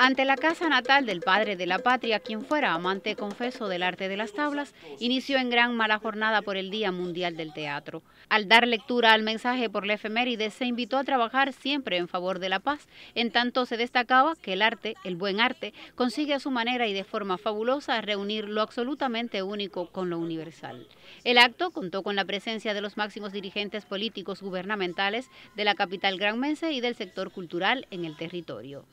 Ante la casa natal del padre de la patria, quien fuera amante confeso del arte de las tablas, inició en gran mala jornada por el Día Mundial del Teatro. Al dar lectura al mensaje por la efeméride, se invitó a trabajar siempre en favor de la paz, en tanto se destacaba que el arte, el buen arte, consigue a su manera y de forma fabulosa reunir lo absolutamente único con lo universal. El acto contó con la presencia de los máximos dirigentes políticos gubernamentales de la capital granmense y del sector cultural en el territorio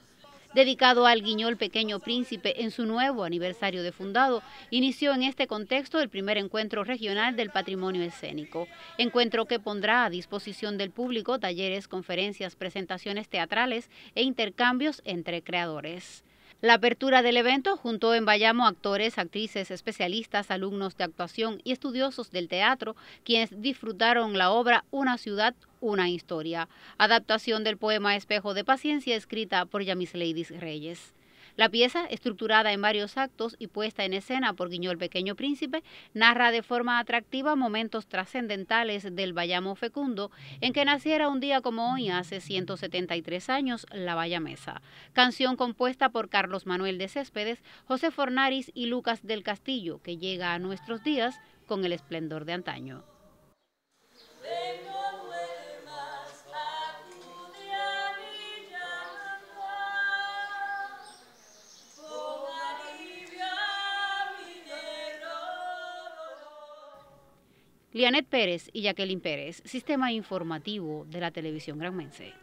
dedicado al guiñol Pequeño Príncipe en su nuevo aniversario de fundado, inició en este contexto el primer encuentro regional del patrimonio escénico, encuentro que pondrá a disposición del público talleres, conferencias, presentaciones teatrales e intercambios entre creadores. La apertura del evento juntó en Bayamo actores, actrices, especialistas, alumnos de actuación y estudiosos del teatro, quienes disfrutaron la obra Una ciudad, una historia, adaptación del poema Espejo de Paciencia escrita por Yamis ladies Reyes. La pieza, estructurada en varios actos y puesta en escena por Guiñol Pequeño Príncipe, narra de forma atractiva momentos trascendentales del Bayamo fecundo en que naciera un día como hoy hace 173 años la Bayamesa. Canción compuesta por Carlos Manuel de Céspedes, José Fornaris y Lucas del Castillo, que llega a nuestros días con el esplendor de antaño. Lianet Pérez y Jacqueline Pérez, Sistema Informativo de la Televisión Granmense.